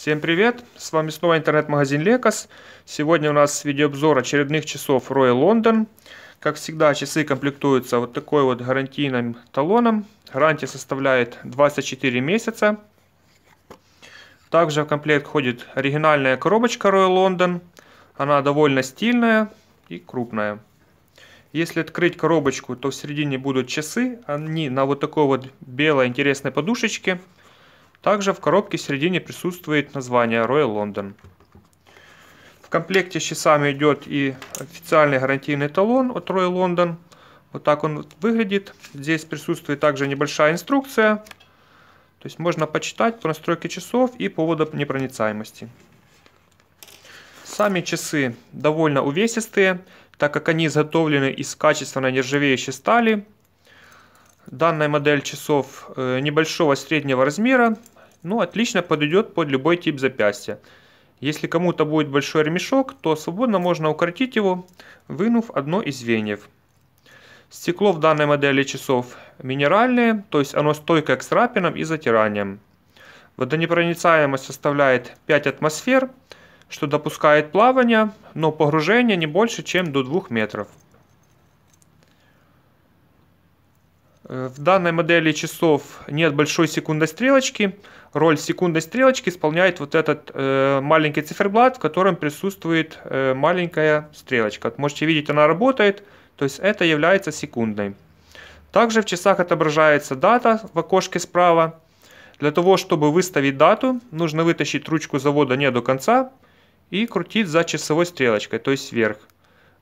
Всем привет, с вами снова интернет-магазин Лекос. Сегодня у нас видеообзор очередных часов Royal London. Как всегда, часы комплектуются вот такой вот гарантийным талоном. Гарантия составляет 24 месяца. Также в комплект входит оригинальная коробочка Royal London. Она довольно стильная и крупная. Если открыть коробочку, то в середине будут часы. Они на вот такой вот белой интересной подушечке – также в коробке в середине присутствует название Royal London. В комплекте с часами идет и официальный гарантийный талон от Royal London. Вот так он выглядит. Здесь присутствует также небольшая инструкция. То есть можно почитать по настройке часов и по водонепроницаемости. Сами часы довольно увесистые, так как они изготовлены из качественной нержавеющей стали – Данная модель часов э, небольшого среднего размера, но ну, отлично подойдет под любой тип запястья. Если кому-то будет большой ремешок, то свободно можно укоротить его, вынув одно из звеньев. Стекло в данной модели часов минеральное, то есть оно стойкое к срапинам и затираниям. Водонепроницаемость составляет 5 атмосфер, что допускает плавание, но погружение не больше, чем до 2 метров. Э, в данной модели часов нет большой секундной стрелочки. Роль секундной стрелочки исполняет вот этот э, маленький циферблат, в котором присутствует э, маленькая стрелочка. Вот Можете видеть, она работает, то есть это является секундной. Также в часах отображается дата в окошке справа. Для того, чтобы выставить дату, нужно вытащить ручку завода не до конца и крутить за часовой стрелочкой, то есть вверх.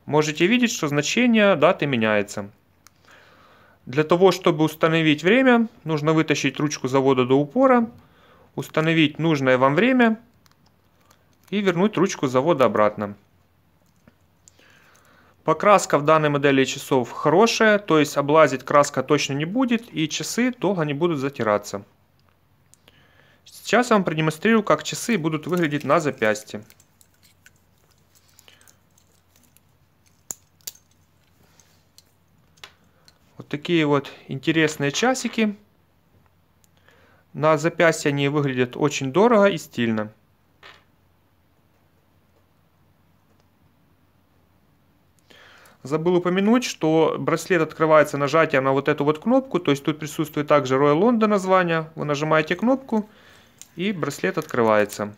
Можете видеть, что значение даты меняется. Для того, чтобы установить время, нужно вытащить ручку завода до упора, установить нужное вам время и вернуть ручку завода обратно. Покраска в данной модели часов хорошая, то есть облазить краска точно не будет и часы долго не будут затираться. Сейчас я вам продемонстрирую, как часы будут выглядеть на запястье. Вот такие вот интересные часики. На запястье они выглядят очень дорого и стильно. Забыл упомянуть, что браслет открывается нажатием на вот эту вот кнопку, то есть тут присутствует также Royal London название. Вы нажимаете кнопку и браслет открывается.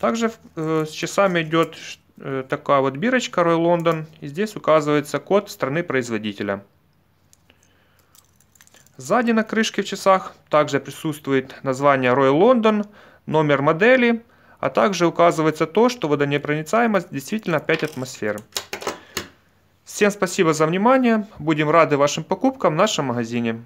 Также э, с часами идет э, такая вот бирочка Royal London и здесь указывается код страны производителя. Сзади на крышке в часах также присутствует название Royal London, номер модели, а также указывается то, что водонепроницаемость действительно 5 атмосфер. Всем спасибо за внимание, будем рады вашим покупкам в нашем магазине.